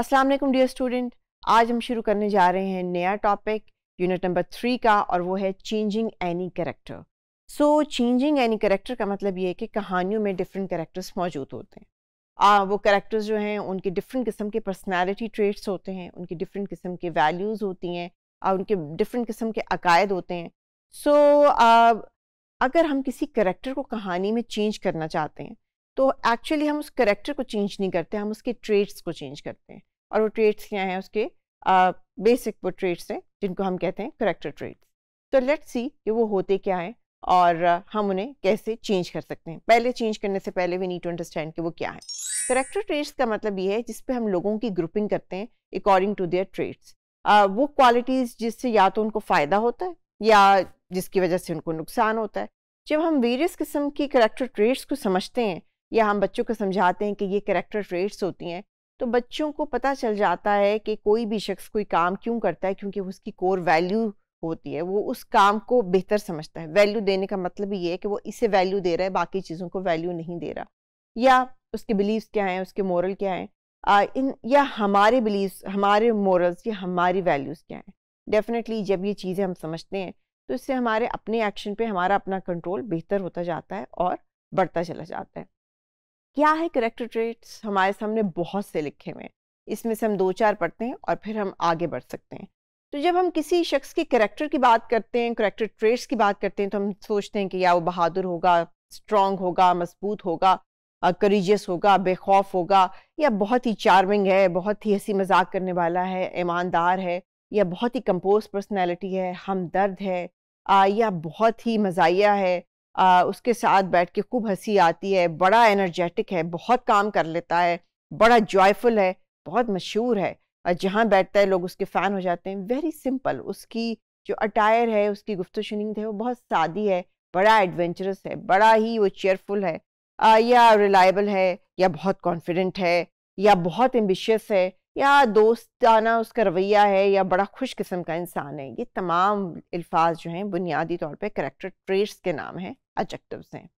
अस्सलाम वालेकुम dear student आज हम शुरू करने जा रहे हैं नया टॉपिक यूनिट नंबर थ्री का और वो है changing any character so changing any character का मतलब ये है कि कहानियों में डिफरेंट करेक्टर्स मौजूद होते हैं आ, वो करेक्टर्स जो हैं उनके डिफरेंट किस्म के पर्सनैलिटी ट्रेट्स होते हैं उनकी डिफरेंट किस्म के वैल्यूज़ होती हैं और उनके डिफरेंट किस्म के अकायद होते हैं सो so, अगर हम किसी करेक्टर को कहानी में चेंज करना चाहते हैं तो एक्चुअली हम उस करेक्टर को चेंज नहीं करते हम उसके ट्रेट्स को चेंज करते हैं और वो ट्रेट्स क्या हैं उसके बेसिक वो ट्रेट्स हैं जिनको हम कहते हैं करेक्टर ट्रेट्स तो लेट्स सी कि वो होते क्या हैं और हम उन्हें कैसे चेंज कर सकते हैं पहले चेंज करने से पहले वी नीड टू अंडरस्टैंड कि वो क्या है करेक्टर ट्रेट्स का मतलब ये है जिस पर हम लोगों की ग्रुपिंग करते हैं अकॉर्डिंग टू देयर ट्रेट्स वो क्वालिटीज़ जिससे या तो उनको फ़ायदा होता है या जिसकी वजह से उनको नुकसान होता है जब हम वेरियस किस्म की करेक्टर ट्रेट्स को समझते हैं या हम बच्चों को समझाते हैं कि ये करेक्टर ट्रेट्स होती हैं तो बच्चों को पता चल जाता है कि कोई भी शख्स कोई काम क्यों करता है क्योंकि उसकी कोर वैल्यू होती है वो उस काम को बेहतर समझता है वैल्यू देने का मतलब ये है कि वो इसे वैल्यू दे रहा है बाकी चीज़ों को वैल्यू नहीं दे रहा या उसके बिलीव्स क्या हैं उसके मॉरल क्या हैं इन या हमारे बिलीव्स हमारे मॉरल्स या हमारी वैल्यूज़ क्या हैं डेफिनेटली जब ये चीज़ें हम समझते हैं तो इससे हमारे अपने एक्शन पे हमारा अपना कंट्रोल बेहतर होता जाता है और बढ़ता चला जाता है क्या है करेक्टर ट्रेट्स हमारे सामने बहुत से लिखे हुए हैं इसमें से हम दो चार पढ़ते हैं और फिर हम आगे बढ़ सकते हैं तो जब हम किसी शख्स के करेक्टर की बात करते हैं करेक्टर ट्रेट्स की बात करते हैं तो हम सोचते हैं कि या वो बहादुर होगा स्ट्रांग होगा मजबूत होगा करीजियस होगा बेखौफ होगा या बहुत ही चार्मिंग है बहुत ही हंसी मजाक करने वाला है ईमानदार है या बहुत ही कंपोज पर्सनैलिटी है हमदर्द है आ, या बहुत ही मजाया है आ, उसके साथ बैठ के खूब हंसी आती है बड़ा एनर्जेटिक है बहुत काम कर लेता है बड़ा जॉयफुल है बहुत मशहूर है जहाँ बैठता है लोग उसके फ़ैन हो जाते हैं वेरी सिंपल उसकी जो अटायर है उसकी गुफ्त शनिंद है वो बहुत सादी है बड़ा एडवेंचरस है बड़ा ही वो चेयरफुल है आ, या रिलायबल है या बहुत कॉन्फिडेंट है या बहुत एम्बिशियस है या दोस्ताना उसका रवैया है या बड़ा खुश किस्म का इंसान है ये तमाम अल्फाज जो हैं बुनियादी तौर पे करेक्टर ट्रेट्स के नाम हैं एडजेक्टिव्स हैं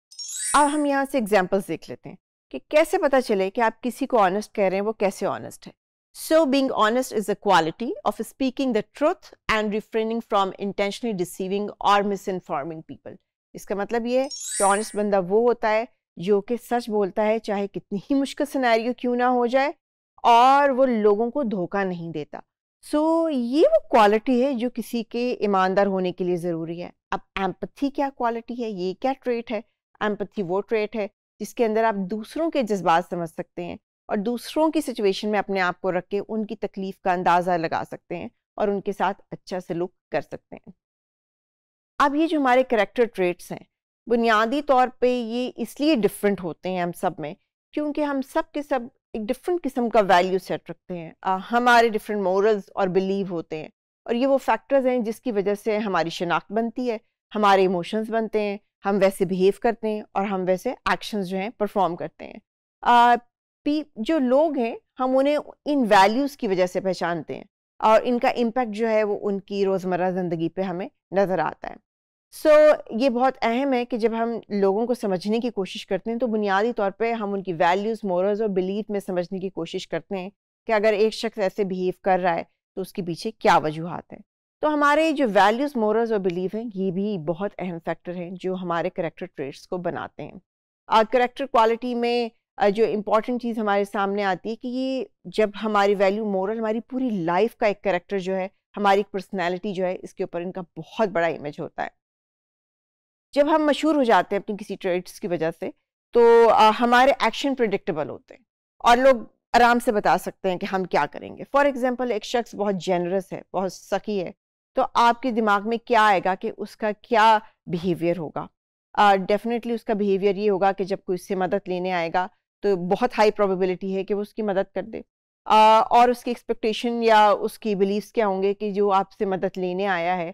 अब हम यहाँ से एग्जांपल्स देख लेते हैं कि कैसे पता चले कि आप किसी को ऑनेस्ट कह रहे हैं वो कैसे ऑनेस्ट है so being honest is a quality of speaking the truth and refraining from intentionally deceiving और मिस इनफॉर्मिंग पीपल इसका मतलब ये है कि ऑनेस्ट बंदा वो होता है जो कि सच बोलता है चाहे कितनी ही मुश्किल सिनेरियो क्यों ना हो जाए और वो लोगों को धोखा नहीं देता सो so, ये वो क्वालिटी है जो किसी के ईमानदार होने के लिए ज़रूरी है अब एम्पथी क्या क्वालिटी है ये क्या ट्रेट है एम्पथी वो ट्रेट है जिसके अंदर आप दूसरों के जज्बात समझ सकते हैं और दूसरों की सिचुएशन में अपने आप को रख के उनकी तकलीफ का अंदाज़ा लगा सकते हैं और उनके साथ अच्छा सलूक कर सकते हैं अब ये जो हमारे करेक्टर ट्रेट्स हैं बुनियादी तौर पे ये इसलिए डिफरेंट होते हैं हम सब में क्योंकि हम सब के सब एक डिफरेंट किस्म का वैल्यू सेट रखते हैं आ, हमारे डिफरेंट मोरल्स और बिलीव होते हैं और ये वो फैक्टर्स हैं जिसकी वजह से हमारी शनाख्त बनती है हमारे इमोशंस बनते हैं हम वैसे बिहेव करते हैं और हम वैसे एक्शंस जो हैं परफॉर्म करते हैं आ, पी जो लोग हैं हम उन्हें इन वैल्यूज़ की वजह से पहचानते हैं और इनका इम्पेक्ट जो है वो उनकी रोज़मर्रा ज़िंदगी पर हमें नज़र आता है सो so, ये बहुत अहम है कि जब हम लोगों को समझने की कोशिश करते हैं तो बुनियादी तौर पे हम उनकी वैल्यूज़ मोरल्स और बिलीफ में समझने की कोशिश करते हैं कि अगर एक शख्स ऐसे बिहेव कर रहा है तो उसके पीछे क्या वजूहत है तो हमारे जो वैल्यूज़ मोरल्स और बिलीफ हैं ये भी बहुत अहम फैक्टर हैं जो हमारे करेक्टर ट्रेट्स को बनाते हैं करेक्टर क्वालिटी में जो इम्पॉर्टेंट चीज़ हमारे सामने आती है कि ये जब हमारी वैल्यू मोरल हमारी पूरी लाइफ का एक करेक्टर जो है हमारी पर्सनैलिटी जो है इसके ऊपर इनका बहुत बड़ा इमेज होता है जब हम मशहूर हो जाते हैं अपनी किसी ट्रेड्स की वजह से तो आ, हमारे एक्शन प्रडिक्टेबल होते हैं और लोग आराम से बता सकते हैं कि हम क्या करेंगे फॉर एग्जाम्पल एक शख्स बहुत जेनरस है बहुत सखी है तो आपके दिमाग में क्या आएगा कि उसका क्या बिहेवियर होगा डेफिनेटली uh, उसका बिहेवियर ये होगा कि जब कोई उससे मदद लेने आएगा तो बहुत हाई प्रोबेबिलिटी है कि वो उसकी मदद कर दे uh, और उसकी एक्सपेक्टेशन या उसकी बिलीव्स क्या होंगे कि जो आपसे मदद लेने आया है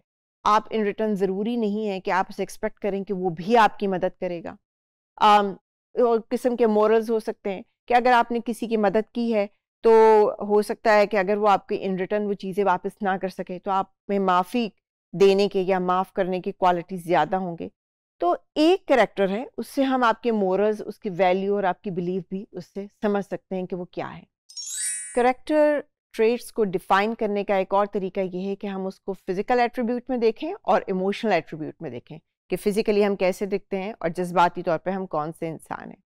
आप इन रिटर्न ज़रूरी नहीं है कि आप उसे एक्सपेक्ट करें कि वो भी आपकी मदद करेगा um, और किस्म के मॉरल्स हो सकते हैं कि अगर आपने किसी की मदद की है तो हो सकता है कि अगर वो आपके इन रिटर्न वो चीज़ें वापस ना कर सके तो आप में माफ़ी देने के या माफ़ करने की क्वालिटी ज़्यादा होंगे तो एक करेक्टर है उससे हम आपके मॉरल्स उसकी वैल्यू और आपकी बिलीफ भी उससे समझ सकते हैं कि वो क्या है करेक्टर ट्रेट्स को डिफाइन करने का एक और तरीका यह है कि हम उसको फिजिकल एट्रीब्यूट में देखें और इमोशनल एट्रीब्यूट में देखें कि फिजिकली हम कैसे दिखते हैं और जज्बाती तौर पर हम कौन से इंसान हैं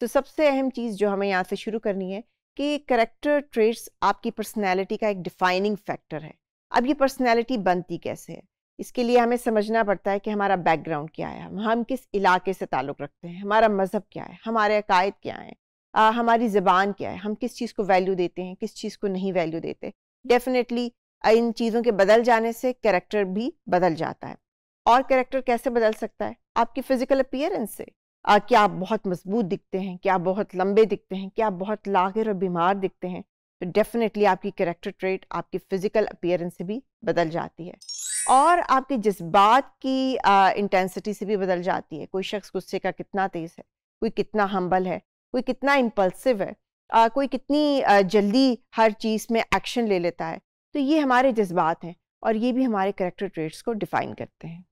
तो सबसे अहम चीज़ जो हमें यहाँ से शुरू करनी है कि करेक्टर ट्रेट्स आपकी पर्सनैलिटी का एक डिफाइनिंग फैक्टर है अब ये पर्सनैलिटी बनती कैसे है इसके लिए हमें समझना पड़ता है कि हमारा बैकग्राउंड क्या है हम किस इलाके से ताल्लुक़ रखते हैं हमारा मज़हब क्या है हमारे अकायद क्या हैं आ, हमारी ज़बान क्या है हम किस चीज़ को वैल्यू देते हैं किस चीज़ को नहीं वैल्यू देते डेफिनेटली इन चीज़ों के बदल जाने से करेक्टर भी बदल जाता है और करेक्टर कैसे बदल सकता है आपकी फिजिकल अपियरेंस से आ, क्या आप बहुत मजबूत दिखते हैं क्या आप बहुत लंबे दिखते हैं क्या आप बहुत लागिर और बीमार दिखते हैं तो डेफिनेटली आपकी करेक्टर ट्रेट आपकी फिजिकल अपियरेंस से भी बदल जाती है और आपके जज्बात की इंटेंसिटी से भी बदल जाती है कोई शख्स गुस्से का कितना तेज़ है कोई कितना हम्बल है कोई कितना इम्पल्सिव है आ, कोई कितनी आ, जल्दी हर चीज़ में एक्शन ले लेता है तो ये हमारे जज्बात हैं और ये भी हमारे करेक्टर ट्रेट्स को डिफ़ाइन करते हैं